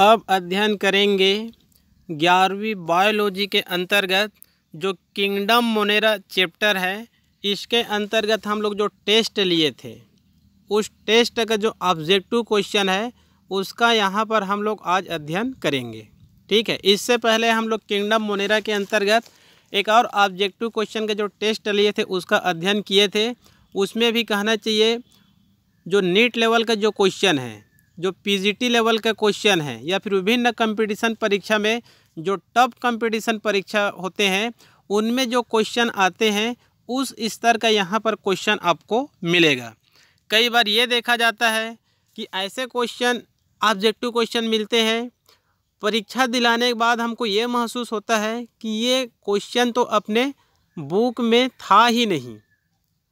अब अध्ययन करेंगे ग्यारहवीं बायोलॉजी के अंतर्गत जो किंगडम मोनेरा चैप्टर है इसके अंतर्गत हम लोग जो टेस्ट लिए थे उस टेस्ट का जो ऑब्जेक्टिव क्वेश्चन है उसका यहाँ पर हम लोग आज अध्ययन करेंगे ठीक है इससे पहले हम लोग किंगडम मोनेरा के अंतर्गत एक और ऑब्जेक्टिव क्वेश्चन का जो टेस्ट लिए थे उसका अध्ययन किए थे उसमें भी कहना चाहिए जो नीट लेवल का जो क्वेश्चन है जो पीजीटी लेवल का क्वेश्चन है या फिर विभिन्न कंपटीशन परीक्षा में जो टफ कंपटीशन परीक्षा होते हैं उनमें जो क्वेश्चन आते हैं उस स्तर का यहाँ पर क्वेश्चन आपको मिलेगा कई बार ये देखा जाता है कि ऐसे क्वेश्चन ऑब्जेक्टिव क्वेश्चन मिलते हैं परीक्षा दिलाने के बाद हमको ये महसूस होता है कि ये क्वेश्चन तो अपने बुक में था ही नहीं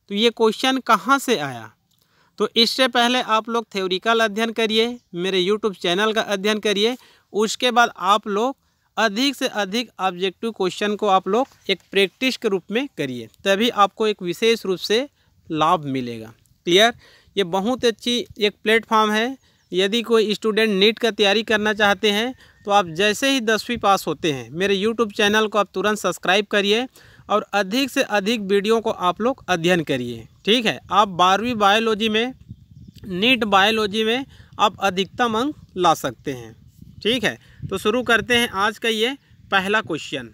तो ये क्वेश्चन कहाँ से आया तो इससे पहले आप लोग थ्योरिकल अध्ययन करिए मेरे यूट्यूब चैनल का अध्ययन करिए उसके बाद आप लोग अधिक से अधिक ऑब्जेक्टिव क्वेश्चन को आप लोग एक प्रैक्टिस के रूप में करिए तभी आपको एक विशेष रूप से लाभ मिलेगा क्लियर ये बहुत अच्छी एक प्लेटफॉर्म है यदि कोई स्टूडेंट नीट का तैयारी करना चाहते हैं तो आप जैसे ही दसवीं पास होते हैं मेरे यूट्यूब चैनल को आप तुरंत सब्सक्राइब करिए और अधिक से अधिक वीडियो को आप लोग अध्ययन करिए ठीक है आप बारहवीं बायोलॉजी में नीट बायोलॉजी में आप अधिकतम अंक ला सकते हैं ठीक है तो शुरू करते हैं आज का ये पहला क्वेश्चन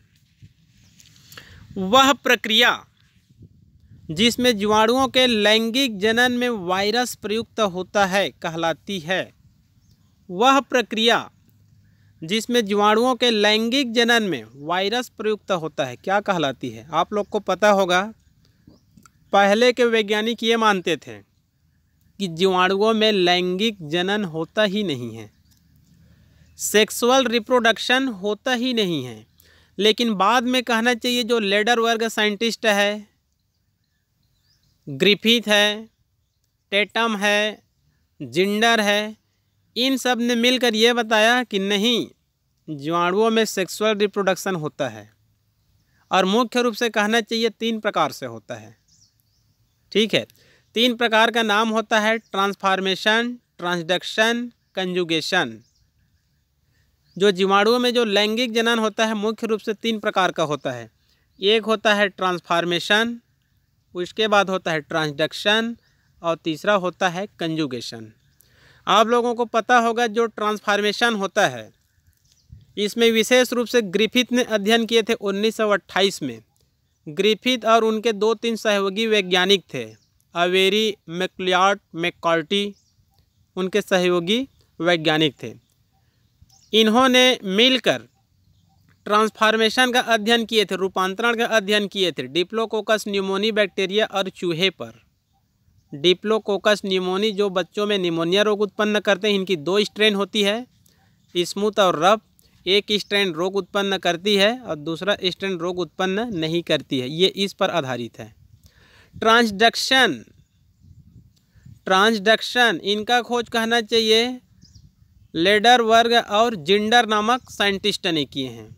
वह प्रक्रिया जिसमें जीवाणुओं के लैंगिक जनन में वायरस प्रयुक्त होता है कहलाती है वह प्रक्रिया जिसमें जीवाणुओं के लैंगिक जनन में वायरस प्रयुक्त होता है क्या कहलाती है आप लोग को पता होगा पहले के वैज्ञानिक ये मानते थे कि जीवाणुओं में लैंगिक जनन होता ही नहीं है सेक्सुअल रिप्रोडक्शन होता ही नहीं है लेकिन बाद में कहना चाहिए जो लेडर वर्ग साइंटिस्ट है ग्रिफिथ है टेटम है जिंडर है इन सब ने मिलकर ये बताया कि नहीं जीवाणुओं में सेक्सुअल रिप्रोडक्शन होता है और मुख्य रूप से कहना चाहिए तीन प्रकार से होता है ठीक है तीन प्रकार का नाम होता है ट्रांसफार्मेशन ट्रांसडक्शन कंजुगेशन जो जीवाणुओं में जो लैंगिक जनन होता है मुख्य रूप से तीन प्रकार का होता है एक होता है ट्रांसफार्मेशन उसके बाद होता है ट्रांसडक्शन और तीसरा होता है कंजुगेशन आप लोगों को पता होगा जो ट्रांसफार्मेशन होता है इसमें विशेष रूप से ग्रिफिथ ने अध्ययन किए थे 1928 में ग्रिफिथ और उनके दो तीन सहयोगी वैज्ञानिक थे अवेरी मैकलियाट मैकॉल्टी उनके सहयोगी वैज्ञानिक थे इन्होंने मिलकर ट्रांसफॉर्मेशन का अध्ययन किए थे रूपांतरण का अध्ययन किए थे डिप्लोकोकस न्यूमोनी बैक्टीरिया और चूहे पर डिप्लोकोकस न्यूमोनी जो बच्चों में निमोनिया रोग उत्पन्न करते हैं इनकी दो स्ट्रेन होती है स्मूथ और रफ एक स्ट्रैंड रोग उत्पन्न करती है और दूसरा स्ट्रैंड रोग उत्पन्न नहीं करती है ये इस पर आधारित है ट्रांसडक्शन ट्रांसडक्शन इनका खोज कहना चाहिए लेडर वर्ग और जिंडर नामक साइंटिस्ट ने किए हैं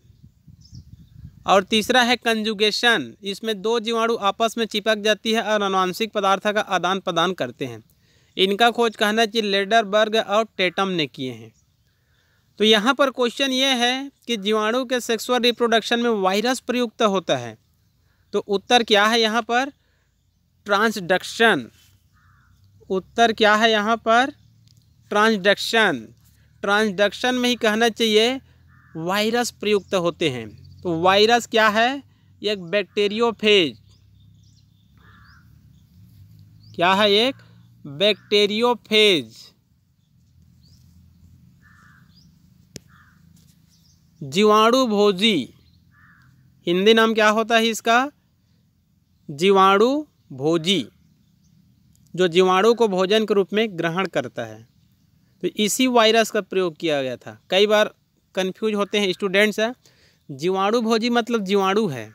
और तीसरा है कंजुगेशन इसमें दो जीवाणु आपस में चिपक जाती है और अनुवांशिक पदार्थ का आदान प्रदान करते हैं इनका खोज कहना चाहिए लेडर वर्ग और टेटम ने किए हैं तो यहाँ पर क्वेश्चन ये है कि जीवाणु के सेक्सुअल रिप्रोडक्शन में वायरस प्रयुक्त होता है तो उत्तर क्या है यहाँ पर ट्रांसडक्शन उत्तर क्या है यहाँ पर ट्रांसडक्शन ट्रांसडक्शन में ही कहना चाहिए वायरस प्रयुक्त होते हैं तो वायरस क्या है एक बैक्टेरियोफेज क्या है एक बैक्टेरियोफेज जीवाणु भोजी हिंदी नाम क्या होता है इसका जीवाणु भोजी जो जीवाणु को भोजन के रूप में ग्रहण करता है तो इसी वायरस का प्रयोग किया गया था कई बार कंफ्यूज होते हैं स्टूडेंट्स है जीवाणु भोजी मतलब जीवाणु है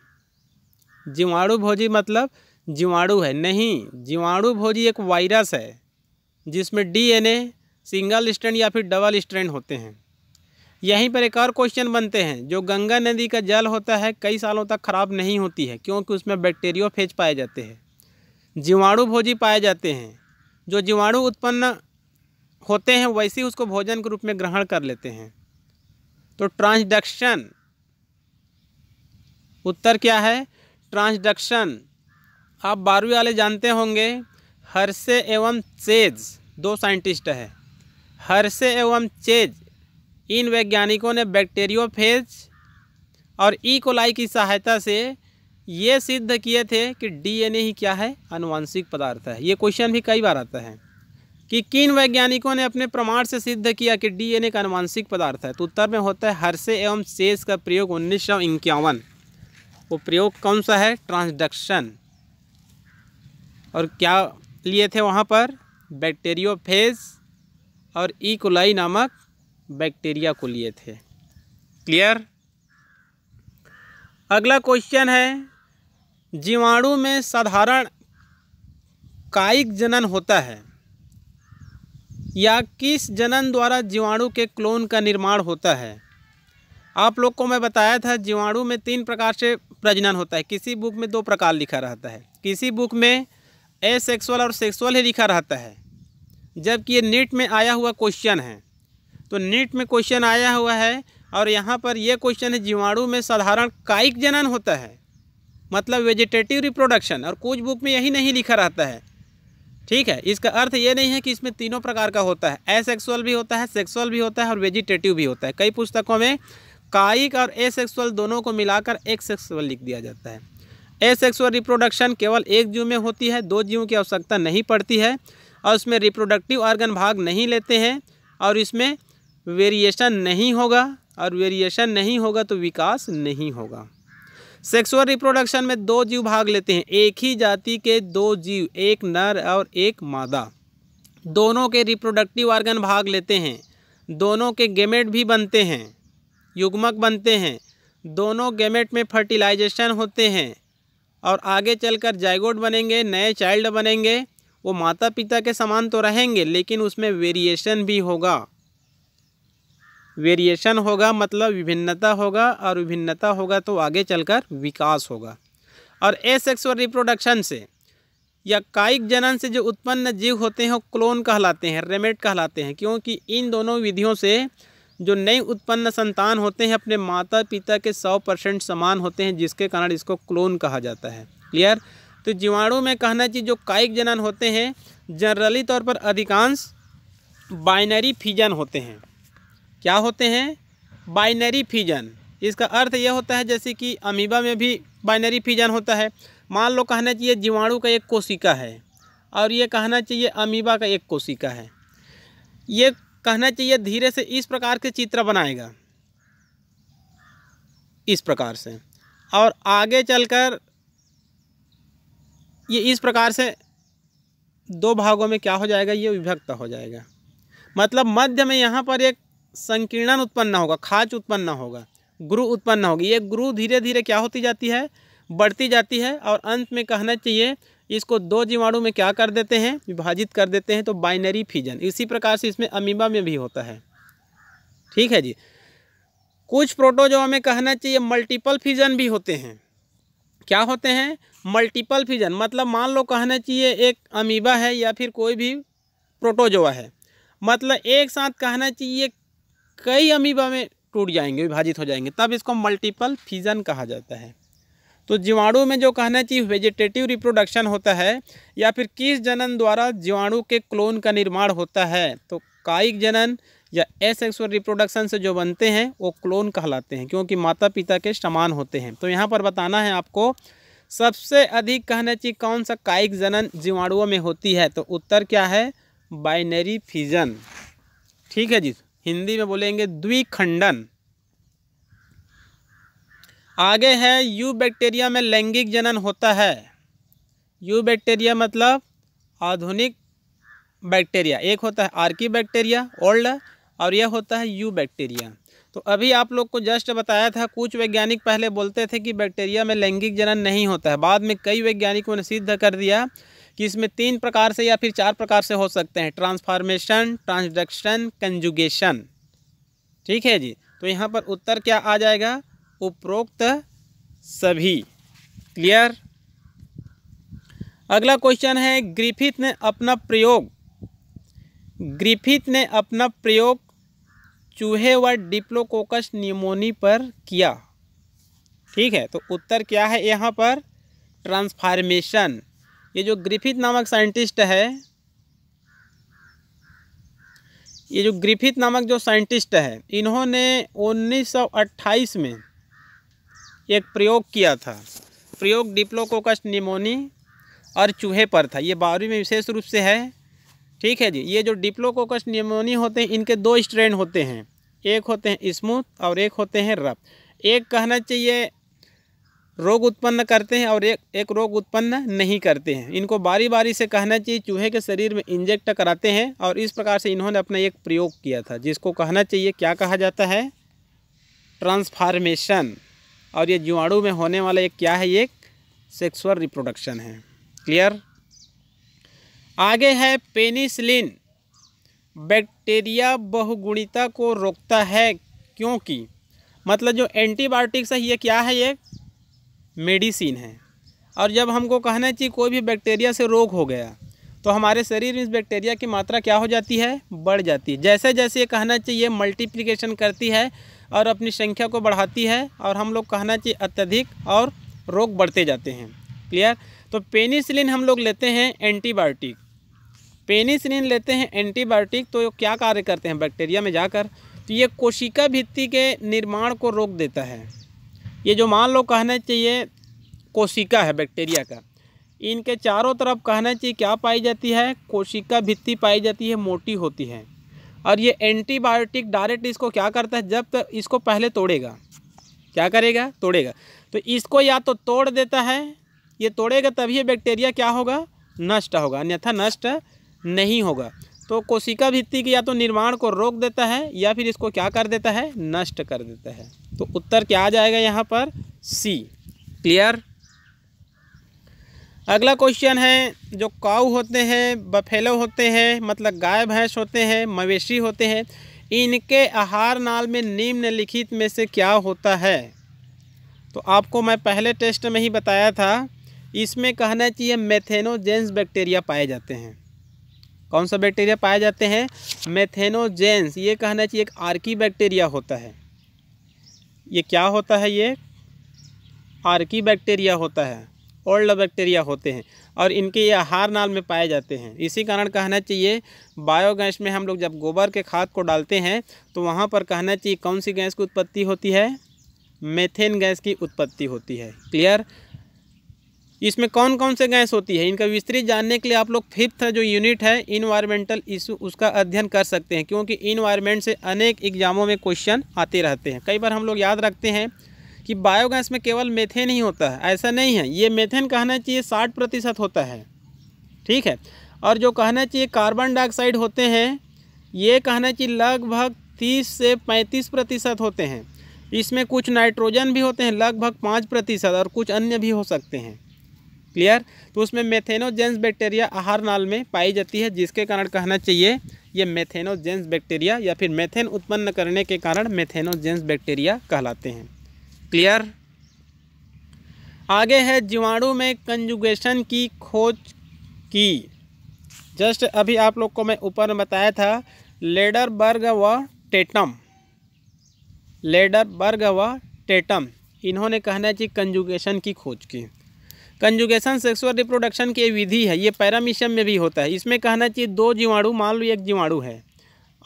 जीवाणु भोजी मतलब जीवाणु है नहीं जीवाणु भोजी एक वायरस है जिसमें डीएनए सिंगल स्ट्रैंड या फिर डबल स्ट्रैंड होते हैं यहीं पर एक और क्वेश्चन बनते हैं जो गंगा नदी का जल होता है कई सालों तक खराब नहीं होती है क्योंकि उसमें फेज पाए जाते हैं जीवाणु भोजी पाए जाते हैं जो जीवाणु उत्पन्न होते हैं वैसे उसको भोजन के रूप में ग्रहण कर लेते हैं तो ट्रांसडक्शन उत्तर क्या है ट्रांसडक्शन आप बारहवीं वाले जानते होंगे हर्से एवं चेज दो साइंटिस्ट है हर्से एवं चेज इन वैज्ञानिकों ने बैक्टेरियोफेज और ई e. कोलाई की सहायता से ये सिद्ध किए थे कि डीएनए ही क्या है अनुवांशिक पदार्थ है ये क्वेश्चन भी कई बार आता है कि किन वैज्ञानिकों ने अपने प्रमाण से सिद्ध किया कि डीएनए का अनुवांशिक पदार्थ है तो उत्तर में होता है हर्षे एवं शेष का प्रयोग उन्नीस सौ इक्यावन वो प्रयोग कौन सा है ट्रांसडक्शन और क्या लिए थे वहाँ पर बैक्टेरियोफेज और ई e. कोलाई नामक बैक्टीरिया को लिए थे क्लियर अगला क्वेश्चन है जीवाणु में साधारण कायिक जनन होता है या किस जनन द्वारा जीवाणु के क्लोन का निर्माण होता है आप लोग को मैं बताया था जीवाणु में तीन प्रकार से प्रजनन होता है किसी बुक में दो प्रकार लिखा रहता है किसी बुक में एसेक्सुअल और सेक्सुअल ही लिखा रहता है जबकि ये नेट में आया हुआ क्वेश्चन है तो नीट में क्वेश्चन आया हुआ है और यहाँ पर यह क्वेश्चन है जीवाणु में साधारण कायिक जनन होता है मतलब वेजिटेटिव रिप्रोडक्शन और कुछ बुक में यही नहीं लिखा रहता है ठीक है इसका अर्थ ये नहीं है कि इसमें तीनों प्रकार का होता है एसेक्सुअल भी होता है सेक्सुअल भी होता है और वेजिटेटिव भी होता है कई पुस्तकों में कायिक और एसेक्सुअल दोनों को मिलाकर एक सेक्सुअल लिख दिया जाता है एसेक्सुअल रिप्रोडक्शन केवल एक जीव में होती है दो जीवों की आवश्यकता नहीं पड़ती है और उसमें रिप्रोडक्टिव ऑर्गन भाग नहीं लेते हैं और इसमें वेरिएशन नहीं होगा और वेरिएशन नहीं होगा तो विकास नहीं होगा सेक्सुअल रिप्रोडक्शन में दो जीव भाग लेते हैं एक ही जाति के दो जीव एक नर और एक मादा दोनों के रिप्रोडक्टिव ऑर्गन भाग लेते हैं दोनों के गेमेट भी बनते हैं युग्मक बनते हैं दोनों गेमेट में फर्टिलाइजेशन होते हैं और आगे चलकर जायगोट बनेंगे नए चाइल्ड बनेंगे वो माता पिता के समान तो रहेंगे लेकिन उसमें वेरिएशन भी होगा वेरिएशन होगा मतलब विभिन्नता होगा और विभिन्नता होगा तो आगे चलकर विकास होगा और एसेक्सुअल रिप्रोडक्शन से या कायिक जनन से जो उत्पन्न जीव होते हैं वो क्लोन कहलाते हैं रेमेट कहलाते हैं क्योंकि इन दोनों विधियों से जो नए उत्पन्न संतान होते हैं अपने माता पिता के सौ परसेंट समान होते हैं जिसके कारण इसको क्लोन कहा जाता है क्लियर तो जीवाणु में कहना चाहिए जो कायिक जनन होते हैं जनरली तौर पर अधिकांश बाइनरी फिजन होते हैं क्या होते हैं बाइनरी फिजन इसका अर्थ यह होता है जैसे कि अमीबा में भी बाइनरी फिजन होता है मान लो कहना चाहिए जीवाणु का एक कोशिका है और ये कहना चाहिए अमीबा का एक कोशिका है ये कहना चाहिए धीरे से इस प्रकार के चित्र बनाएगा इस प्रकार से और आगे चलकर ये इस प्रकार से दो भागों में क्या हो जाएगा ये विभक्त हो जाएगा मतलब मध्य में यहाँ पर एक संकीर्णन उत्पन्न होगा खाच उत्पन्न होगा गुरु उत्पन्न होगी ये गुरु धीरे धीरे क्या होती जाती है बढ़ती जाती है और अंत में कहना चाहिए इसको दो जीवाणु में क्या कर देते हैं विभाजित कर देते हैं तो बाइनरी फिजन इसी प्रकार से इसमें अमीबा में भी होता है ठीक है जी कुछ प्रोटोजोआ में कहना चाहिए मल्टीपल फिजन भी होते हैं क्या होते हैं मल्टीपल फिजन मतलब मान लो कहना चाहिए एक अमीबा है या फिर कोई भी प्रोटोजोआ है मतलब एक साथ कहना चाहिए कई अमीबा में टूट जाएंगे विभाजित हो जाएंगे तब इसको मल्टीपल फीजन कहा जाता है तो जीवाणु में जो कहना चाहिए वेजिटेटिव रिप्रोडक्शन होता है या फिर किस जनन द्वारा जीवाणु के क्लोन का निर्माण होता है तो कायिक जनन या एसेक्सुअल रिप्रोडक्शन से जो बनते हैं वो क्लोन कहलाते हैं क्योंकि माता पिता के समान होते हैं तो यहाँ पर बताना है आपको सबसे अधिक कहना चाहिए कौन सा कायिक जनन जीवाणुओं में होती है तो उत्तर क्या है बाइनरी फीजन ठीक है जी हिंदी में बोलेंगे द्विखंडन आगे है यू बैक्टीरिया में लैंगिक जनन होता है यू बैक्टीरिया मतलब आधुनिक बैक्टीरिया एक होता है आर्की बैक्टीरिया ओल्ड और यह होता है यू बैक्टीरिया तो अभी आप लोग को जस्ट बताया था कुछ वैज्ञानिक पहले बोलते थे कि बैक्टीरिया में लैंगिक जनन नहीं होता है बाद में कई वैज्ञानिकों ने सिद्ध कर दिया कि इसमें तीन प्रकार से या फिर चार प्रकार से हो सकते हैं ट्रांसफॉर्मेशन ट्रांसडक्शन कंजुगेशन ठीक है जी तो यहाँ पर उत्तर क्या आ जाएगा उपरोक्त सभी क्लियर अगला क्वेश्चन है ग्रीफित ने अपना प्रयोग ग्रिफिथ ने अपना प्रयोग चूहे व डिप्लोकोकस निमोनी पर किया ठीक है तो उत्तर क्या है यहाँ पर ट्रांसफॉर्मेशन ये जो ग्रिफित नामक साइंटिस्ट है ये जो ग्रिफिथ नामक जो साइंटिस्ट है इन्होंने 1928 में एक प्रयोग किया था प्रयोग डिप्लोकोकस निमोनी और चूहे पर था ये बारहवीं में विशेष रूप से है ठीक है जी ये जो डिप्लोकोकस निमोनी होते हैं इनके दो स्ट्रेन होते हैं एक होते हैं स्मूथ और एक होते हैं रफ एक कहना चाहिए रोग उत्पन्न करते हैं और एक एक रोग उत्पन्न नहीं करते हैं इनको बारी बारी से कहना चाहिए चूहे के शरीर में इंजेक्ट कराते हैं और इस प्रकार से इन्होंने अपना एक प्रयोग किया था जिसको कहना चाहिए क्या कहा जाता है ट्रांसफार्मेशन और ये जीवाणु में होने वाला एक क्या है एक सेक्सुअल रिप्रोडक्शन है क्लियर आगे है पेनिसलिन बैक्टीरिया बहुगुणिता को रोकता है क्योंकि मतलब जो एंटीबायोटिक्स है ये क्या है ये मेडिसिन है और जब हमको कहना है कि कोई भी बैक्टीरिया से रोग हो गया तो हमारे शरीर में इस बैक्टीरिया की मात्रा क्या हो जाती है बढ़ जाती है जैसे जैसे ये कहना चाहिए मल्टीप्लिकेशन करती है और अपनी संख्या को बढ़ाती है और हम लोग कहना चाहिए अत्यधिक और रोग बढ़ते जाते हैं क्लियर तो पेनिसिलिन हम लोग लेते हैं एंटीबायोटिक पेनिसिलिन लेते हैं एंटीबायोटिक तो क्या कार्य करते हैं बैक्टीरिया में जाकर तो ये कोशिका भित्ति के निर्माण को रोक देता है ये जो मान लो कहना चाहिए कोशिका है बैक्टीरिया का इनके चारों तरफ कहना चाहिए क्या पाई जाती है कोशिका भित्ति पाई जाती है मोटी होती है और ये एंटीबायोटिक डायरेक्ट इसको क्या करता है जब तक इसको पहले तोड़ेगा क्या करेगा तोड़ेगा तो इसको या तो तोड़ देता है ये तोड़ेगा तभी बैक्टीरिया क्या होगा नष्ट होगा अन्यथा नष्ट नहीं होगा तो कोशिका भित्ति की या तो निर्माण को रोक देता है या फिर इसको क्या कर देता है नष्ट कर देता है तो उत्तर क्या आ जाएगा यहाँ पर सी क्लियर अगला क्वेश्चन है जो काउ होते हैं बफेलो होते हैं मतलब गाय भैंस होते हैं मवेशी होते हैं इनके आहार नाल में निम्नलिखित में से क्या होता है तो आपको मैं पहले टेस्ट में ही बताया था इसमें कहना चाहिए मेथेनोजेंस बैक्टीरिया पाए जाते हैं कौन सा बैक्टीरिया पाए जाते हैं मेथेनोजेंस ये कहना चाहिए एक आर्की बैक्टीरिया होता है ये क्या होता है ये आर्की बैक्टीरिया होता है ओल्ड बैक्टीरिया होते हैं और इनके ये आहार नाल में पाए जाते हैं इसी कारण कहना चाहिए बायोगैस में हम लोग जब गोबर के खाद को डालते हैं तो वहाँ पर कहना चाहिए कौन सी गैस की उत्पत्ति होती है मेथेन गैस की उत्पत्ति होती है क्लियर इसमें कौन कौन से गैस होती है इनका विस्तृत जानने के लिए आप लोग फिफ्थ जो यूनिट है इन्वायरमेंटल इशू उसका अध्ययन कर सकते हैं क्योंकि इन्वायरमेंट से अनेक एग्जामों में क्वेश्चन आते रहते हैं कई बार हम लोग याद रखते हैं कि बायोगैस में केवल मेथेन ही होता है ऐसा नहीं है ये मेथेन कहना चाहिए साठ प्रतिशत होता है ठीक है और जो कहना चाहिए कार्बन डाइऑक्साइड होते हैं ये कहना चाहिए लगभग तीस से पैंतीस प्रतिशत होते हैं इसमें कुछ नाइट्रोजन भी होते हैं लगभग पाँच प्रतिशत और कुछ अन्य भी हो सकते हैं क्लियर तो उसमें मेथेनोजेंस बैक्टीरिया आहार नाल में पाई जाती है जिसके कारण कहना चाहिए ये मेथेनोजेंस बैक्टीरिया या फिर मेथेन उत्पन्न करने के कारण मेथेनोजेंस बैक्टीरिया कहलाते हैं क्लियर आगे है जीवाणु में कंजुगेशन की खोज की जस्ट अभी आप लोग को मैं ऊपर बताया था लेडरबर्ग व टेटम लेडरबर्ग व टेटम इन्होंने कहना चाहिए कंजुगेशन की खोज की कंजुगेशन सेक्सुअल रिप्रोडक्शन की विधि है ये पैरामिशियम में भी होता है इसमें कहना चाहिए दो जीवाणु मान लो एक जीवाणु है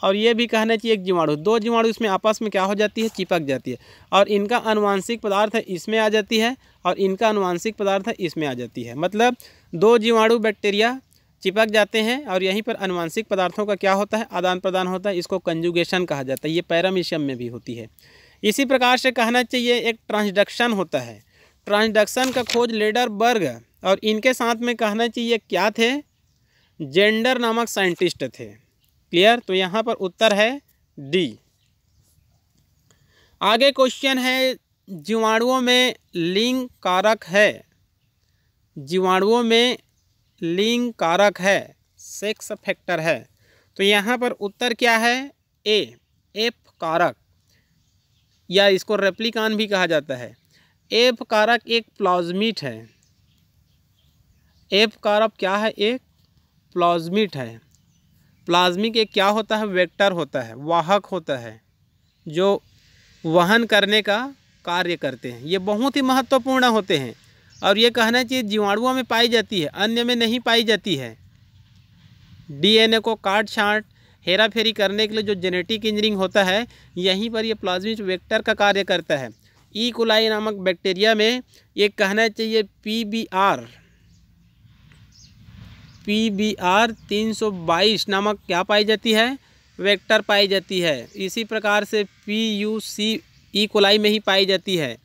और ये भी कहना चाहिए एक जीवाणु दो जीवाणु इसमें आपस में क्या हो जाती है चिपक जाती है और इनका अनुवांशिक पदार्थ इसमें आ जाती है और इनका अनुवांशिक पदार्थ इसमें आ जाती है मतलब दो जीवाणु बैक्टीरिया चिपक जाते हैं और यहीं पर अनुवांशिक पदार्थों का क्या होता है आदान प्रदान होता है इसको कंजुगेशन कहा जाता है ये पैरामिशियम में भी होती है इसी प्रकार से कहना चाहिए एक ट्रांसडक्शन होता है ट्रांसडक्शन का खोज लेडर बर्ग और इनके साथ में कहना चाहिए क्या थे जेंडर नामक साइंटिस्ट थे क्लियर तो यहाँ पर उत्तर है डी आगे क्वेश्चन है जीवाणुओं में लिंग कारक है जीवाणुओं में लिंग कारक है सेक्स फैक्टर है तो यहाँ पर उत्तर क्या है ए एफ कारक या इसको रेप्लिकान भी कहा जाता है एप कारक एक प्लाज्मिट है एप कारक क्या है एक प्लाज्मिट है प्लाज्मिक एक क्या होता है वेक्टर होता है वाहक होता है जो वहन करने का कार्य करते हैं ये बहुत ही महत्वपूर्ण होते हैं और ये कहना चाहिए जीवाणुओं में पाई जाती है अन्य में नहीं पाई जाती है डीएनए को काट छाँट हेरा फेरी करने के लिए जो जेनेटिक इंजीनियरिंग होता है यहीं पर यह प्लाज्मिक वेक्टर का कार्य करता है ई कोलाई नामक बैक्टीरिया में ये कहना चाहिए P B R P B R तीन सौ बाईस नामक क्या पाई जाती है वेक्टर पाई जाती है इसी प्रकार से P U C E coli में ही पाई जाती है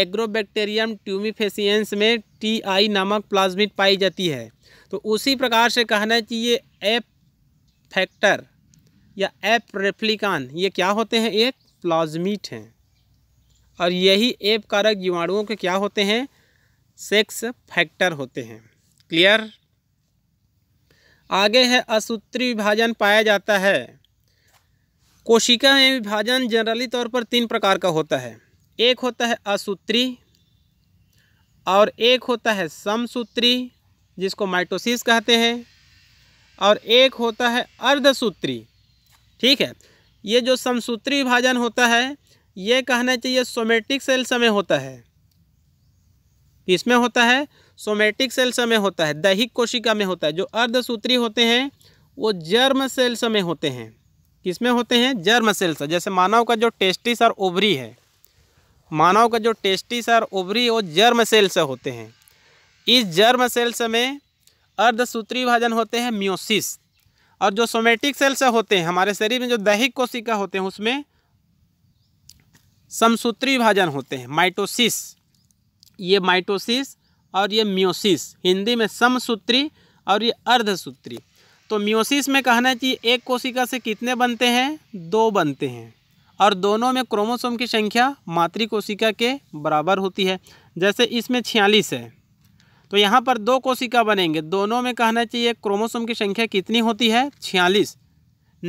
एग्रोबैक्टेरियम ट्यूमिफेसियंस में टी आई नामक प्लाज्मिट पाई जाती है तो उसी प्रकार से कहना चाहिए एप फैक्टर या एप रेफ्लिकान ये क्या होते हैं एक प्लाज्मिट हैं और यही एप कारक जीवाणुओं के क्या होते हैं सेक्स फैक्टर होते हैं क्लियर आगे है असूत्री विभाजन पाया जाता है कोशिका में विभाजन जनरली तौर पर तीन प्रकार का होता है एक होता है असूत्री और एक होता है समसूत्री जिसको माइटोसिस कहते हैं और एक होता है अर्धसूत्री ठीक है ये जो समसूत्री विभाजन होता है ये कहना चाहिए सोमेटिक सेल्स में होता है किसमें होता है सोमेटिक सेल्स में होता है दैहिक कोशिका में होता है जो अर्धसूत्री होते हैं वो जर्म सेल्स में होते हैं किसमें होते हैं जर्म सेल्स जैसे मानव का जो टेस्टिस और ओवरी है मानव का जो टेस्टिस और ओवरी वो जर्म सेल्स होते हैं इस जर्म सेल्स में अर्धसूत्री भाजन होते हैं म्योसिस और जो सोमेटिक सेल्स होते हैं हमारे शरीर में जो दैहिक कोशिका होते हैं उसमें समसूत्री विभाजन होते हैं माइटोसिस ये माइटोसिस और ये म्योसिस हिंदी में समसूत्री और ये अर्धसूत्री तो म्योसिस में कहना चाहिए एक कोशिका से कितने बनते हैं दो बनते हैं और दोनों में क्रोमोसोम की संख्या मातृ कोशिका के बराबर होती है जैसे इसमें छियालीस है तो यहाँ पर दो कोशिका बनेंगे दोनों में कहना चाहिए क्रोमोसोम की संख्या कितनी होती है छियालीस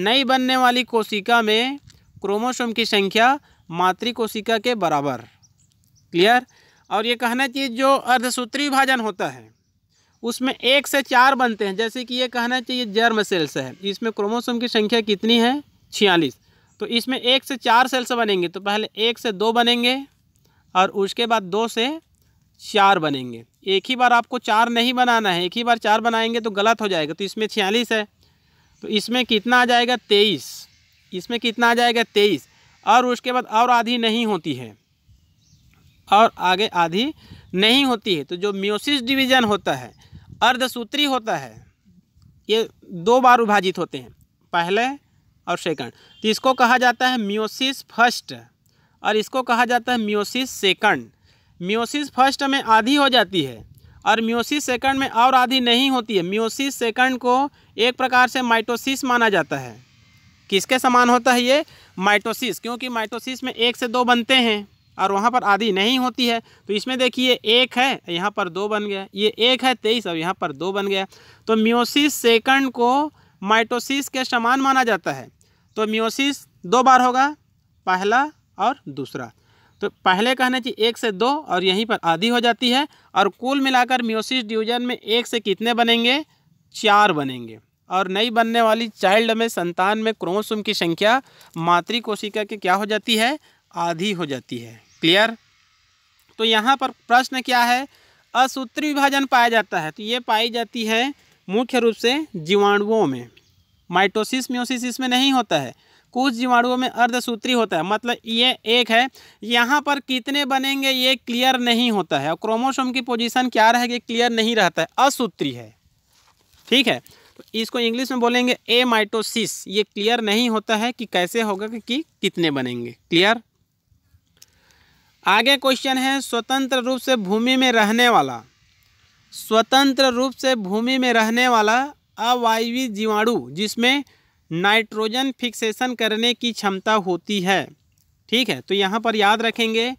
नई बनने वाली कोशिका में क्रोमोसोम की संख्या मातृ कोशिका के बराबर क्लियर और ये कहना चाहिए जो अर्धसूत्री विभाजन होता है उसमें एक से चार बनते हैं जैसे कि ये कहना चाहिए जर्म सेल्स है इसमें क्रोमोसोम की संख्या कितनी है छियालीस तो इसमें एक से चार सेल्स बनेंगे तो पहले एक से दो बनेंगे और उसके बाद दो से चार बनेंगे एक ही बार आपको चार नहीं बनाना है एक ही बार चार बनाएंगे तो गलत हो जाएगा तो इसमें छियालीस है तो इसमें कितना आ जाएगा तेईस इसमें कितना आ जाएगा तेईस और उसके बाद और आधी नहीं होती है और आगे आधी नहीं होती है तो जो म्योसिस डिवीजन होता है अर्धसूत्री होता है ये दो बार विभाजित होते हैं पहले और सेकंड तो इसको कहा जाता है म्योसिस फर्स्ट और इसको कहा जाता है म्योसिस सेकंड म्योसिस फर्स्ट में आधी हो जाती है और म्योसिस सेकंड में और आधी नहीं होती है म्योसिस सेकंड को एक प्रकार से माइटोसिस माना जाता है किसके समान होता है ये माइटोसिस क्योंकि माइटोसिस में एक से दो बनते हैं और वहाँ पर आधी नहीं होती है तो इसमें देखिए एक है यहाँ पर दो बन गया ये एक है तेईस और यहाँ पर दो बन गया तो म्योसिस सेकंड को माइटोसिस के समान माना जाता है तो म्योसिस दो बार होगा पहला और दूसरा तो पहले कहना चाहिए एक से दो और यहीं पर आधी हो जाती है और कुल मिलाकर म्योसिस डिवीजन में एक से कितने बनेंगे चार बनेंगे और नई बनने वाली चाइल्ड में संतान में क्रोमोसोम की संख्या मातृ कोशिका के क्या हो जाती है आधी हो जाती है क्लियर तो यहाँ पर प्रश्न क्या है असूत्री विभाजन पाया जाता है तो ये पाई जाती है मुख्य रूप से जीवाणुओं में माइटोसिस म्योसिस इसमें नहीं होता है कुछ जीवाणुओं में अर्धसूत्री होता है मतलब ये एक है यहाँ पर कितने बनेंगे ये क्लियर नहीं होता है और क्रोमोसोम की पोजीशन क्या रहेगी क्लियर नहीं रहता है असूत्री है ठीक है तो इसको इंग्लिश में बोलेंगे ए माइटोसिस ये क्लियर नहीं होता है कि कैसे होगा कि, कि कितने बनेंगे क्लियर आगे क्वेश्चन है स्वतंत्र रूप से भूमि में रहने वाला स्वतंत्र रूप से भूमि में रहने वाला अवायवी जीवाणु जिसमें नाइट्रोजन फिक्सेशन करने की क्षमता होती है ठीक है तो यहाँ पर याद रखेंगे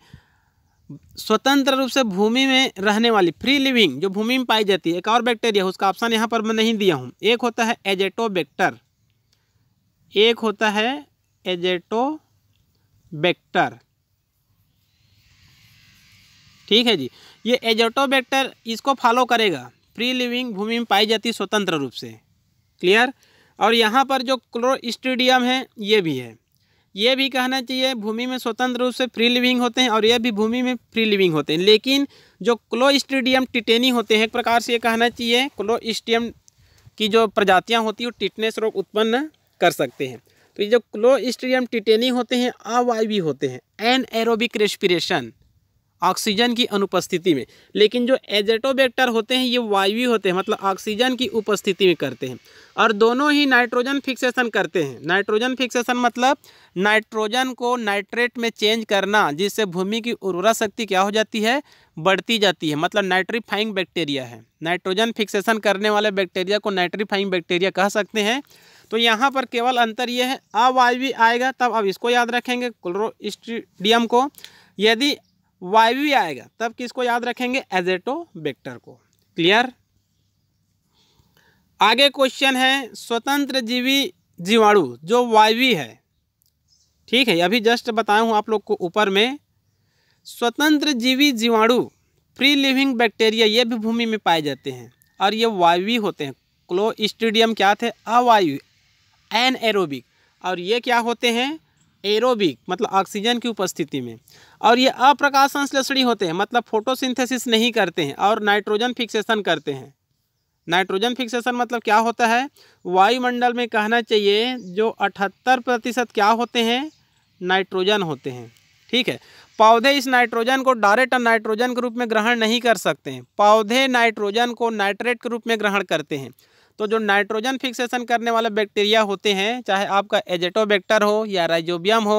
स्वतंत्र रूप से भूमि में रहने वाली फ्री लिविंग जो भूमि में पाई जाती है एक और बैक्टीरिया उसका ऑप्शन यहाँ पर मैं नहीं दिया हूँ एक होता है बैक्टर एक होता है बैक्टर ठीक है जी ये बैक्टर इसको फॉलो करेगा फ्री लिविंग भूमि में पाई जाती स्वतंत्र रूप से क्लियर और यहाँ पर जो क्लोस्टिडियम है ये भी है ये भी कहना चाहिए भूमि में स्वतंत्र रूप से फ्री लिविंग होते हैं और ये भी भूमि में फ्री लिविंग होते हैं लेकिन जो क्लोस्ट्रीडियम टिटेनी होते हैं एक प्रकार से ये कहना चाहिए क्लोस्टियम की जो प्रजातियाँ होती है वो टिटनेस रोग उत्पन्न कर सकते हैं तो ये जो क्लोस्ट्रीडियम टिटेनी होते हैं अवायवी होते हैं एन एरोबिक रेस्पिरेशन ऑक्सीजन की अनुपस्थिति में लेकिन जो एजेटोबैक्टर होते हैं ये वायवी होते हैं मतलब ऑक्सीजन की उपस्थिति में करते हैं और दोनों ही नाइट्रोजन फिक्सेशन करते हैं नाइट्रोजन फिक्सेशन मतलब नाइट्रोजन को नाइट्रेट में चेंज करना जिससे भूमि की उर्वरा शक्ति क्या हो जाती है बढ़ती जाती है मतलब नाइट्रीफाइंग बैक्टीरिया है नाइट्रोजन फिक्सेशन करने वाले बैक्टीरिया को नाइट्रीफाइंग बैक्टीरिया कह सकते हैं तो यहाँ पर केवल अंतर यह है अवायवी आएगा तब अब इसको याद रखेंगे क्लोरोस्टिडियम को यदि वायवी आएगा तब किसको याद रखेंगे एजेटो बेक्टर को क्लियर आगे क्वेश्चन है स्वतंत्र जीवी जीवाणु जो वायवी है ठीक है अभी जस्ट बताया हूँ आप लोग को ऊपर में स्वतंत्र जीवी जीवाणु फ्री लिविंग बैक्टीरिया ये भी भूमि में पाए जाते हैं और ये वायवी होते हैं क्लो स्टेडियम क्या थे अवायु एन एरोबिक और ये क्या होते हैं एरोबिक मतलब ऑक्सीजन की उपस्थिति में और ये अप्रकाश संश्लेषणी होते हैं मतलब फोटोसिंथेसिस नहीं करते हैं और नाइट्रोजन फिक्सेशन करते हैं नाइट्रोजन फिक्सेशन मतलब क्या होता है वायुमंडल में कहना चाहिए जो अठहत्तर प्रतिशत क्या होते हैं नाइट्रोजन होते हैं ठीक है पौधे इस नाइट्रोजन को डायरेक्ट नाइट्रोजन के रूप में ग्रहण नहीं कर सकते हैं पौधे नाइट्रोजन को नाइट्रेट के रूप में ग्रहण करते हैं तो जो नाइट्रोजन फिक्सेशन करने वाले बैक्टीरिया होते हैं चाहे आपका एजेटोबैक्टर हो या राइजोबियम हो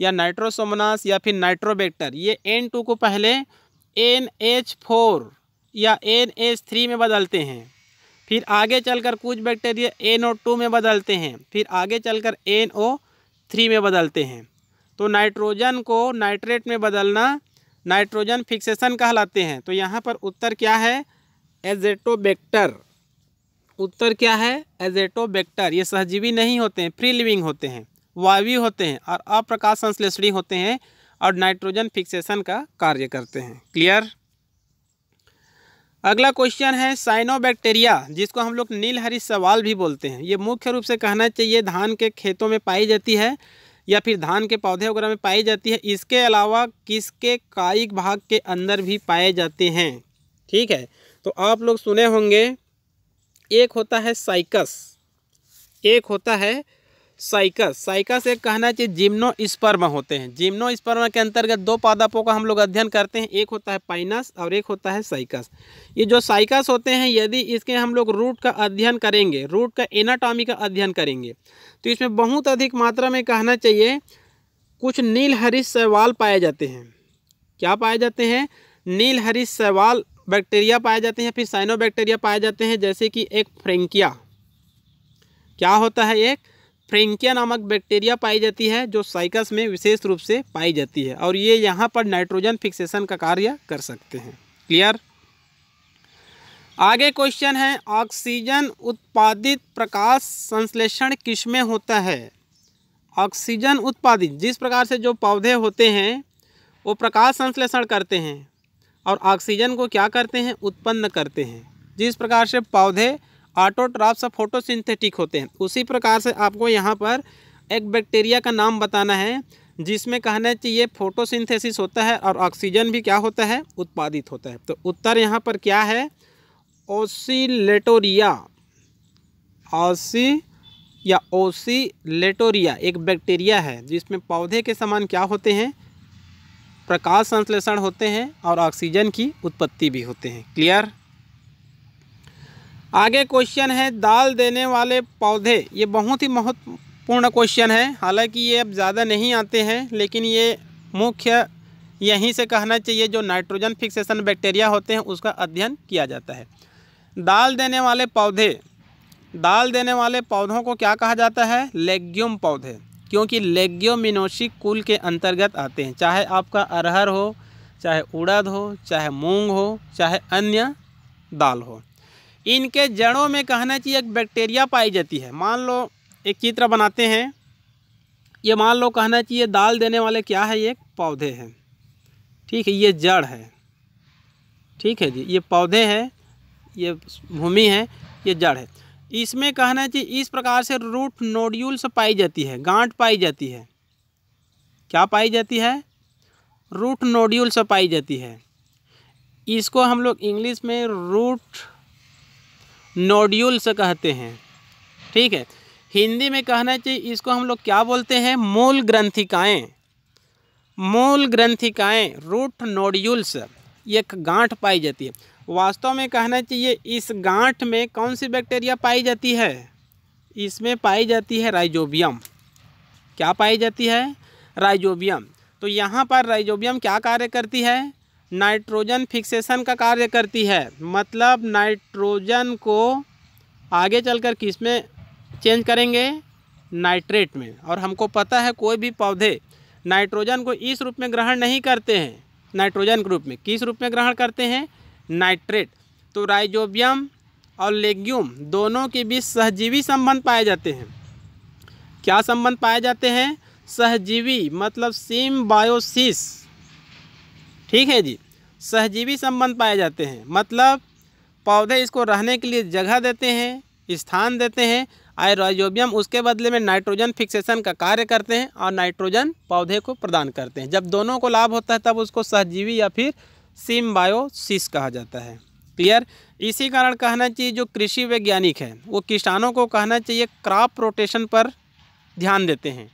या नाइट्रोसोमनास या फिर नाइट्रोबैक्टर ये एन टू को पहले एन एच फोर या एन एच थ्री में बदलते हैं फिर आगे चलकर कुछ बैक्टीरिया एन ओ टू में बदलते हैं फिर आगे चलकर एन ओ थ्री में बदलते हैं तो नाइट्रोजन को नाइट्रेट में बदलना नाइट्रोजन फिक्सेशन कहलाते हैं तो यहाँ पर उत्तर क्या है एजेटोबैक्टर उत्तर क्या है बैक्टर ये सहजीवी नहीं होते हैं फ्री लिविंग होते हैं वायवी होते हैं और अप्रकाश संश्लेषणी होते हैं और नाइट्रोजन फिक्सेशन का कार्य करते हैं क्लियर अगला क्वेश्चन है साइनोबैक्टीरिया जिसको हम लोग नीलहरी सवाल भी बोलते हैं ये मुख्य रूप से कहना चाहिए धान के खेतों में पाई जाती है या फिर धान के पौधे वगैरह में पाई जाती है इसके अलावा किसके कायिक भाग के अंदर भी पाए जाते हैं ठीक है तो आप लोग सुने होंगे एक होता है साइकस एक होता है साइकस साइकस एक कहना चाहिए जिम्नो स्पर्म होते हैं जिम्नो स्पर्म के अंतर्गत दो पादपों का हम लोग अध्ययन करते हैं एक होता है पाइनस और एक होता है साइकस ये जो साइकस होते हैं यदि इसके हम लोग रूट का अध्ययन करेंगे रूट का एनाटॉमी का अध्ययन करेंगे तो इसमें बहुत अधिक मात्रा में कहना चाहिए कुछ नीलहरिश शैवाल पाए जाते हैं क्या पाए जाते हैं नीलहरिश सवाल बैक्टीरिया पाए जाते हैं फिर साइनो बैक्टीरिया पाए जाते हैं जैसे कि एक फ्रेंकिया क्या होता है एक फ्रेंकिया नामक बैक्टीरिया पाई जाती है जो साइकस में विशेष रूप से पाई जाती है और ये यहाँ पर नाइट्रोजन फिक्सेशन का कार्य कर सकते हैं क्लियर आगे क्वेश्चन है ऑक्सीजन उत्पादित प्रकाश संश्लेषण किसमें होता है ऑक्सीजन उत्पादित जिस प्रकार से जो पौधे होते हैं वो प्रकाश संश्लेषण करते हैं और ऑक्सीजन को क्या करते हैं उत्पन्न करते हैं जिस प्रकार से पौधे ऑटोट्राफ से फोटोसिंथेटिक होते हैं उसी प्रकार से आपको यहाँ पर एक बैक्टीरिया का नाम बताना है जिसमें कहना चाहिए फोटोसिंथेसिस होता है और ऑक्सीजन भी क्या होता है उत्पादित होता है तो उत्तर यहाँ पर क्या है ओसीलेटोरिया ओसी या ओसीलेटोरिया एक बैक्टीरिया है जिसमें पौधे के समान क्या होते हैं प्रकाश संश्लेषण होते हैं और ऑक्सीजन की उत्पत्ति भी होते हैं क्लियर आगे क्वेश्चन है दाल देने वाले पौधे ये बहुत ही महत्वपूर्ण क्वेश्चन है हालांकि ये अब ज़्यादा नहीं आते हैं लेकिन ये मुख्य यहीं से कहना चाहिए जो नाइट्रोजन फिक्सेशन बैक्टीरिया होते हैं उसका अध्ययन किया जाता है दाल देने वाले पौधे दाल देने वाले पौधों को क्या कहा जाता है लेग्यूम पौधे क्योंकि लेग्योमिनोसिक कुल के अंतर्गत आते हैं चाहे आपका अरहर हो चाहे उड़द हो चाहे मूंग हो चाहे अन्य दाल हो इनके जड़ों में कहना चाहिए एक बैक्टीरिया पाई जाती है मान लो एक चित्र बनाते हैं ये मान लो कहना चाहिए दाल देने वाले क्या है ये पौधे हैं ठीक है ये जड़ है ठीक है जी ये पौधे हैं ये भूमि है ये जड़ है इसमें कहना चाहिए इस प्रकार से रूट नोड्यूल्स पाई जाती है गांठ पाई जाती है क्या पाई जाती है रूट नोड्यूल्स पाई जाती है इसको हम लोग इंग्लिश में रूट नोड्यूल्स कहते हैं ठीक है हिंदी में कहना चाहिए इसको हम लोग क्या बोलते हैं मूल ग्रंथिकाएँ मूल ग्रंथिकाएँ रूट नोड्यूल्स एक गांठ पाई जाती है वास्तव में कहना चाहिए इस गांठ में कौन सी बैक्टीरिया पाई जाती है इसमें पाई जाती है राइजोबियम क्या पाई जाती है राइजोबियम तो यहाँ पर राइजोबियम क्या कार्य करती है नाइट्रोजन फिक्सेशन का कार्य करती है मतलब नाइट्रोजन को आगे चलकर किस में चेंज करेंगे नाइट्रेट में और हमको पता है कोई भी पौधे नाइट्रोजन को इस रूप में ग्रहण नहीं करते हैं नाइट्रोजन के रूप में किस रूप में ग्रहण करते हैं नाइट्रेट तो राइजोबियम और लेग्यूम दोनों के बीच सहजीवी संबंध पाए जाते हैं क्या संबंध पाए जाते हैं सहजीवी मतलब बायोसिस ठीक है जी सहजीवी संबंध पाए जाते हैं मतलब पौधे इसको रहने के लिए जगह देते हैं स्थान देते हैं आयरोजोबियम उसके बदले में नाइट्रोजन फिक्सेशन का कार्य करते हैं और नाइट्रोजन पौधे को प्रदान करते हैं जब दोनों को लाभ होता है तब उसको सहजीवी या फिर सिम्बायोसिस कहा जाता है क्लियर इसी कारण कहना चाहिए जो कृषि वैज्ञानिक है वो किसानों को कहना चाहिए क्रॉप रोटेशन पर ध्यान देते हैं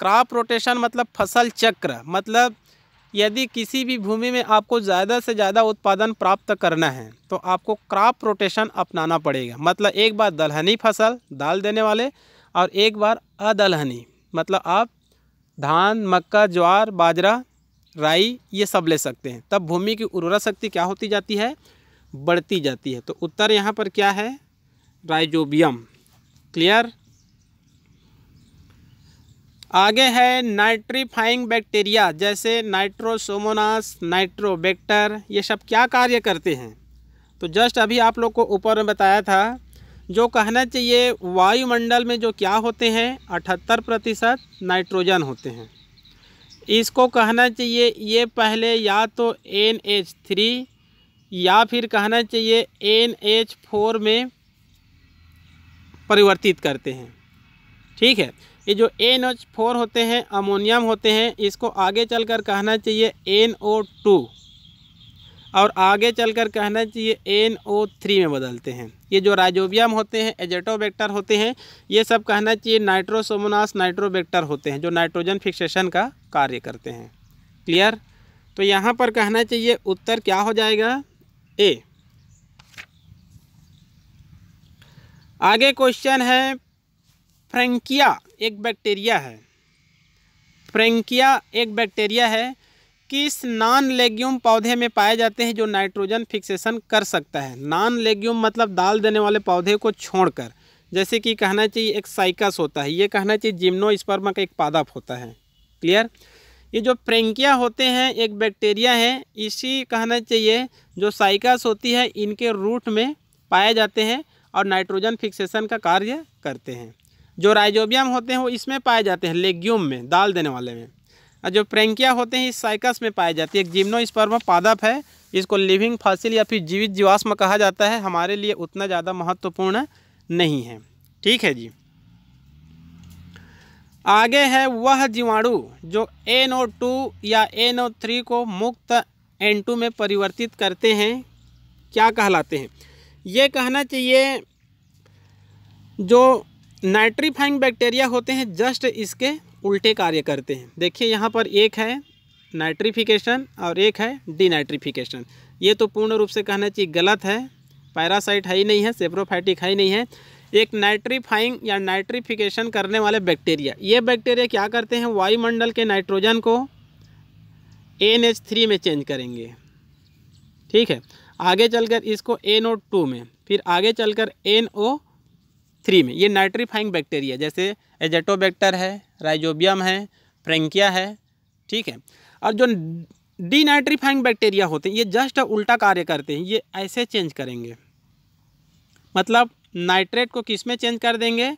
क्रॉप रोटेशन मतलब फसल चक्र मतलब यदि किसी भी भूमि में आपको ज़्यादा से ज़्यादा उत्पादन प्राप्त करना है तो आपको क्रॉप रोटेशन अपनाना पड़ेगा मतलब एक बार दलहनी फसल दाल देने वाले और एक बार अदलहनी मतलब आप धान मक्का ज्वार बाजरा राई ये सब ले सकते हैं तब भूमि की उर्वरा शक्ति क्या होती जाती है बढ़ती जाती है तो उत्तर यहाँ पर क्या है राइजोबियम क्लियर आगे है नाइट्रीफाइंग बैक्टीरिया जैसे नाइट्रोसोमोनास नाइट्रोबैक्टर ये सब क्या कार्य करते हैं तो जस्ट अभी आप लोग को ऊपर में बताया था जो कहना चाहिए वायुमंडल में जो क्या होते हैं अठहत्तर प्रतिशत नाइट्रोजन होते हैं इसको कहना चाहिए ये पहले या तो एन एच थ्री या फिर कहना चाहिए एन एच फोर में परिवर्तित करते हैं ठीक है ये जो एन एच फोर होते हैं अमोनियम होते हैं इसको आगे चलकर कहना चाहिए एन ओ टू और आगे चलकर कहना चाहिए एन ओ थ्री में बदलते हैं ये जो राइजोबियम होते हैं एजेटोबैक्टर होते हैं ये सब कहना चाहिए नाइट्रोसोमोनास नाइट्रोबैक्टर होते हैं जो नाइट्रोजन फिक्सेशन का कार्य करते हैं क्लियर तो यहाँ पर कहना चाहिए उत्तर क्या हो जाएगा ए आगे क्वेश्चन है फ्रेंकिया एक बैक्टीरिया है फ्रेंकिया एक बैक्टीरिया है किस नॉन लेग्यूम पौधे में पाए जाते हैं जो नाइट्रोजन फिक्सेशन कर सकता है नॉन लेग्यूम मतलब दाल देने वाले पौधे को छोड़कर जैसे कि कहना चाहिए एक साइकस होता है ये कहना चाहिए जिम्नो का एक पादप होता है क्लियर ये जो प्रेंकिया होते हैं एक बैक्टीरिया है इसी कहना चाहिए जो साइकस होती है इनके रूट में पाए जाते हैं और नाइट्रोजन फिक्सेशन का कार्य करते हैं जो राइजोबियम होते हैं वो इसमें पाए जाते हैं लेग्यूम में दाल देने वाले में और जो प्रेंकिया होते हैं इस साइकस में पाए जाते हैं एक जिम्नो इस पर पादप है इसको लिविंग फासिल या फिर जीवित जीवाश्म कहा जाता है हमारे लिए उतना ज़्यादा महत्वपूर्ण नहीं है ठीक है जी आगे है वह जीवाणु जो NO2 या NO3 को मुक्त N2 में परिवर्तित करते हैं क्या कहलाते हैं ये कहना चाहिए जो नाइट्रीफाइंग बैक्टीरिया होते हैं जस्ट इसके उल्टे कार्य करते हैं देखिए यहाँ पर एक है नाइट्रिफिकेशन और एक है डीनाइट्रिफिकेशन ये तो पूर्ण रूप से कहना चाहिए गलत है पैरासाइट है ही नहीं है सेप्रोफाइटिक है ही नहीं है एक नाइट्रीफाइंग या नाइट्रीफिकेशन करने वाले बैक्टीरिया ये बैक्टीरिया क्या करते हैं वायुमंडल के नाइट्रोजन को एन थ्री में चेंज करेंगे ठीक है आगे चलकर इसको एन ओ टू में फिर आगे चलकर एन ओ थ्री में ये नाइट्रीफाइंग बैक्टीरिया जैसे एजेटोबैक्टर है राइजोबियम है फ्रेंकिया है ठीक है और जो डीनाइट्रीफाइंग बैक्टीरिया होते हैं ये जस्ट उल्टा कार्य करते हैं ये ऐसे चेंज करेंगे मतलब नाइट्रेट को किस में चेंज कर देंगे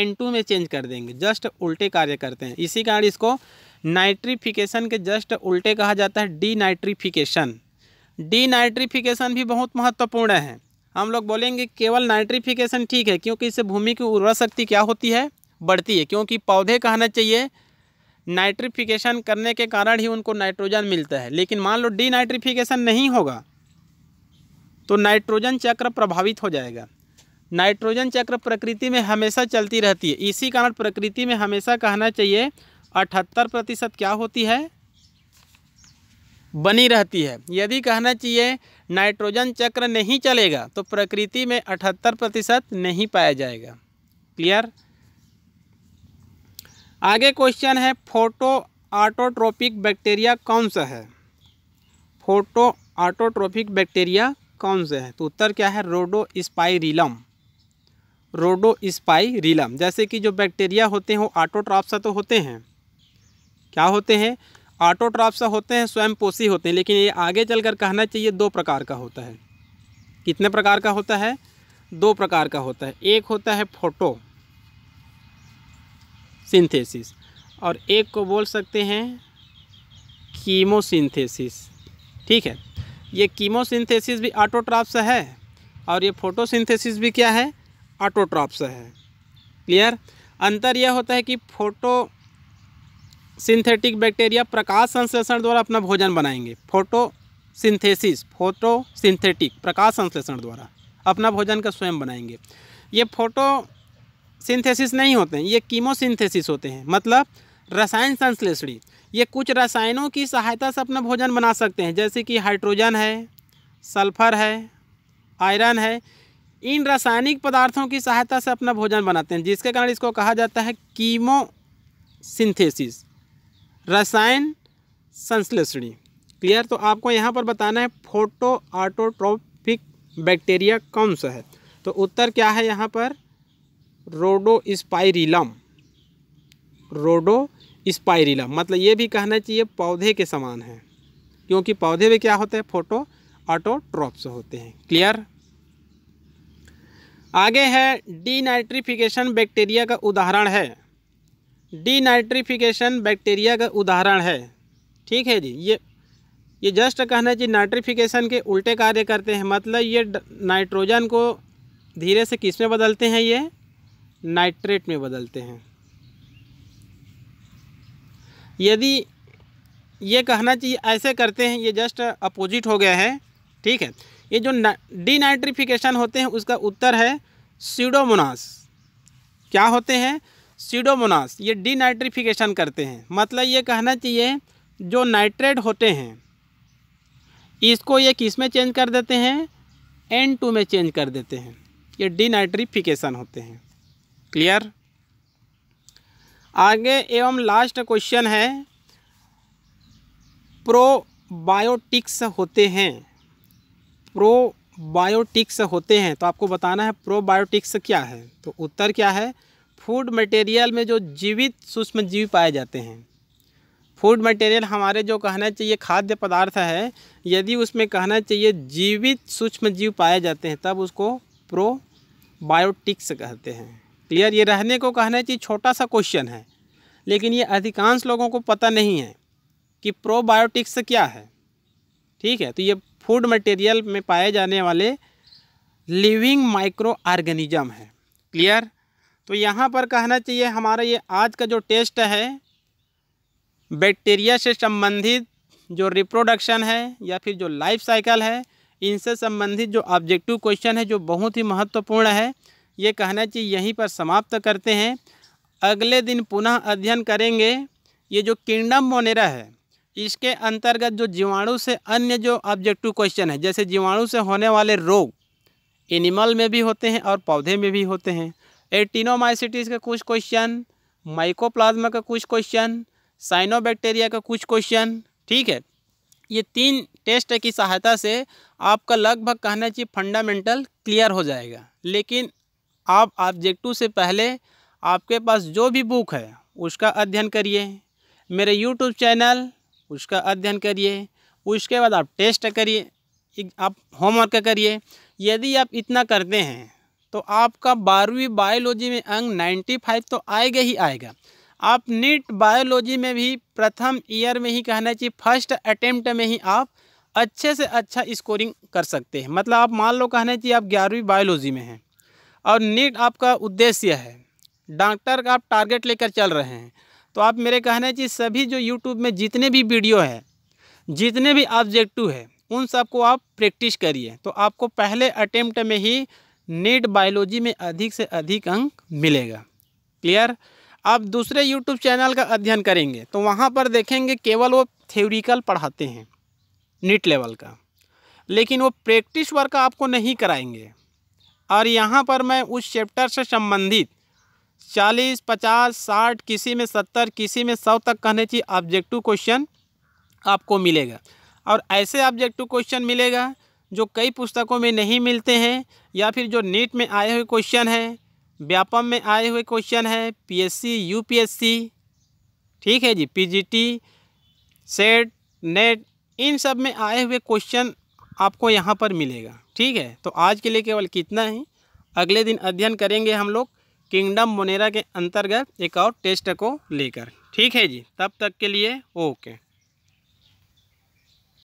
एन टू में चेंज कर देंगे जस्ट उल्टे कार्य करते हैं इसी कारण इसको नाइट्रीफिकेशन के जस्ट उल्टे कहा जाता है डी नाइट्रीफिकेशन डी नाइट्रीफिकेशन भी बहुत महत्वपूर्ण है हम लोग बोलेंगे केवल नाइट्रीफिकेशन ठीक है क्योंकि इससे भूमि की उर्वरा शक्ति क्या होती है बढ़ती है क्योंकि पौधे कहना चाहिए नाइट्रीफिकेशन करने के कारण ही उनको नाइट्रोजन मिलता है लेकिन मान लो डी नाइट्रीफिकेशन नहीं होगा तो नाइट्रोजन चक्र प्रभावित हो जाएगा नाइट्रोजन चक्र प्रकृति में हमेशा चलती रहती है इसी कारण प्रकृति में हमेशा कहना चाहिए अठहत्तर प्रतिशत क्या होती है बनी रहती है यदि कहना चाहिए नाइट्रोजन चक्र नहीं चलेगा तो प्रकृति में अठहत्तर प्रतिशत नहीं पाया जाएगा क्लियर आगे क्वेश्चन है फोटो आटोट्रोपिक बैक्टीरिया कौन सा है फोटो आटोट्रोपिक बैक्टीरिया कौन सा है तो उत्तर क्या है रोडो स्पाइरिलम रोडो स्पाइरिलम जैसे कि जो बैक्टीरिया होते हैं वो आटोट्राप्सा तो होते हैं क्या होते हैं आटोट्राप्सा होते हैं स्वयं पोषी होते हैं लेकिन ये आगे चलकर कहना चाहिए दो प्रकार का होता है कितने प्रकार का होता है दो प्रकार का होता है एक होता है फोटो सिंथेसिस और एक को बोल सकते हैं कीमोसिंथेसिस ठीक है ये कीमोसिंथेसिस भी आटोट्राप्सा है और ये फोटोसिंथेसिस भी क्या है ऑटोट्रॉप से है क्लियर अंतर यह होता है कि फोटो सिंथेटिक बैक्टीरिया प्रकाश संश्लेषण द्वारा अपना भोजन बनाएंगे फोटो सिंथेसिस फोटो सिंथेटिक प्रकाश संश्लेषण द्वारा अपना भोजन का स्वयं बनाएंगे ये फोटो सिंथेसिस नहीं होते हैं ये कीमोसिंथेसिस होते हैं मतलब रसायन संश्लेषणी ये कुछ रसायनों की सहायता से अपना भोजन बना सकते हैं जैसे कि हाइड्रोजन है सल्फर है आयरन है इन रासायनिक पदार्थों की सहायता से अपना भोजन बनाते हैं जिसके कारण इसको कहा जाता है कीमो सिंथेसिस रसायन संश्लेषणी क्लियर तो आपको यहाँ पर बताना है फोटो आटोट्रोपिक बैक्टीरिया कौन सा है तो उत्तर क्या है यहाँ पर रोडो रोडोस्पायरिलम रोडो मतलब ये भी कहना चाहिए पौधे के समान है क्योंकि पौधे में क्या होते हैं फोटो ऑटोट्रॉप्स होते हैं क्लियर आगे है डीनाइट्रिफिकेशन बैक्टीरिया का उदाहरण है डीनाइट्रिफिकेशन बैक्टीरिया का उदाहरण है ठीक है जी ये ये जस्ट कहना चाहिए नाइट्रिफिकेशन के उल्टे कार्य करते हैं मतलब ये नाइट्रोजन को धीरे से किस में बदलते हैं ये नाइट्रेट में बदलते हैं यदि ये कहना चाहिए ऐसे करते हैं ये जस्ट अपोजिट हो गया है ठीक है ये जो डीनाइट्रिफिकेशन होते हैं उसका उत्तर है सीडोमोनास क्या होते हैं सीडोमोनास ये डीनाइट्रिफिकेशन करते हैं मतलब ये कहना चाहिए जो नाइट्रेट होते हैं इसको ये किस में चेंज कर देते हैं एन टू में चेंज कर देते हैं ये डीनाइट्रिफिकेशन होते हैं क्लियर आगे एवं लास्ट क्वेश्चन है प्रोबायोटिक्स होते हैं प्रोबायोटिक्स होते हैं तो आपको बताना है प्रोबायोटिक्स क्या है तो उत्तर क्या है फूड मटेरियल में जो जीवित सूक्ष्म जीव पाए जाते हैं फूड मटेरियल हमारे जो कहना चाहिए खाद्य पदार्थ है यदि उसमें कहना चाहिए जीवित सूक्ष्म जीव पाए जाते हैं तब उसको प्रोबायोटिक्स कहते हैं क्लियर ये रहने को कहना चाहिए छोटा सा क्वेश्चन है लेकिन ये अधिकांश लोगों को पता नहीं है कि प्रोबायोटिक्स क्या है ठीक है तो ये फूड मटेरियल में पाए जाने वाले लिविंग माइक्रो ऑर्गेनिज्म है क्लियर तो यहाँ पर कहना चाहिए हमारा ये आज का जो टेस्ट है बैक्टीरिया से संबंधित जो रिप्रोडक्शन है या फिर जो लाइफ साइकिल है इनसे संबंधित जो ऑब्जेक्टिव क्वेश्चन है जो बहुत ही महत्वपूर्ण है ये कहना चाहिए यहीं पर समाप्त करते हैं अगले दिन पुनः अध्ययन करेंगे ये जो किंगडम मोनेरा है इसके अंतर्गत जो जीवाणु से अन्य जो ऑब्जेक्टिव क्वेश्चन है जैसे जीवाणु से होने वाले रोग एनिमल में भी होते हैं और पौधे में भी होते हैं एटीनोमाइसिटीज़ का कुछ क्वेश्चन माइकोप्लाज्मा का कुछ क्वेश्चन साइनोबैक्टीरिया का कुछ क्वेश्चन ठीक है ये तीन टेस्ट की सहायता से आपका लगभग कहना चाहिए फंडामेंटल क्लियर हो जाएगा लेकिन आप ऑब्जेक्टिव से पहले आपके पास जो भी बुक है उसका अध्ययन करिए मेरे यूट्यूब चैनल उसका अध्ययन करिए उसके बाद आप टेस्ट करिए आप होमवर्क करिए यदि आप इतना करते हैं तो आपका बारहवीं बायोलॉजी में अंक 95 तो आएगा ही आएगा आप नीट बायोलॉजी में भी प्रथम ईयर में ही कहना चाहिए फर्स्ट अटेम्प्ट में ही आप अच्छे से अच्छा स्कोरिंग कर सकते हैं मतलब आप मान लो कहना चाहिए आप ग्यारहवीं बायोलॉजी में हैं और नीट आपका उद्देश्य है डॉक्टर का आप टारगेट लेकर चल रहे हैं तो आप मेरे कहना चाहिए सभी जो यूट्यूब में जितने भी वीडियो हैं जितने भी ऑब्जेक्टिव है उन सबको आप प्रैक्टिस करिए तो आपको पहले अटेम्प्ट में ही नेट बायोलॉजी में अधिक से अधिक अंक मिलेगा क्लियर आप दूसरे यूट्यूब चैनल का अध्ययन करेंगे तो वहाँ पर देखेंगे केवल वो थ्योरिकल पढ़ाते हैं नीट लेवल का लेकिन वो प्रैक्टिस वर्क आपको नहीं कराएंगे और यहाँ पर मैं उस चैप्टर से संबंधित चालीस पचास साठ किसी में सत्तर किसी में सौ तक कहने चाहिए ऑब्जेक्टिव क्वेश्चन आपको मिलेगा और ऐसे ऑब्जेक्टिव क्वेश्चन मिलेगा जो कई पुस्तकों में नहीं मिलते हैं या फिर जो नीट में आए हुए क्वेश्चन हैं व्यापम में आए हुए क्वेश्चन है पीएससी यूपीएससी ठीक है जी पीजीटी सेट नेट इन सब में आए हुए क्वेश्चन आपको यहाँ पर मिलेगा ठीक है तो आज के लिए केवल कितना ही अगले दिन अध्ययन करेंगे हम लोग किंगडम मोनेरा के अंतर्गत एक और टेस्ट को लेकर ठीक है जी तब तक के लिए ओके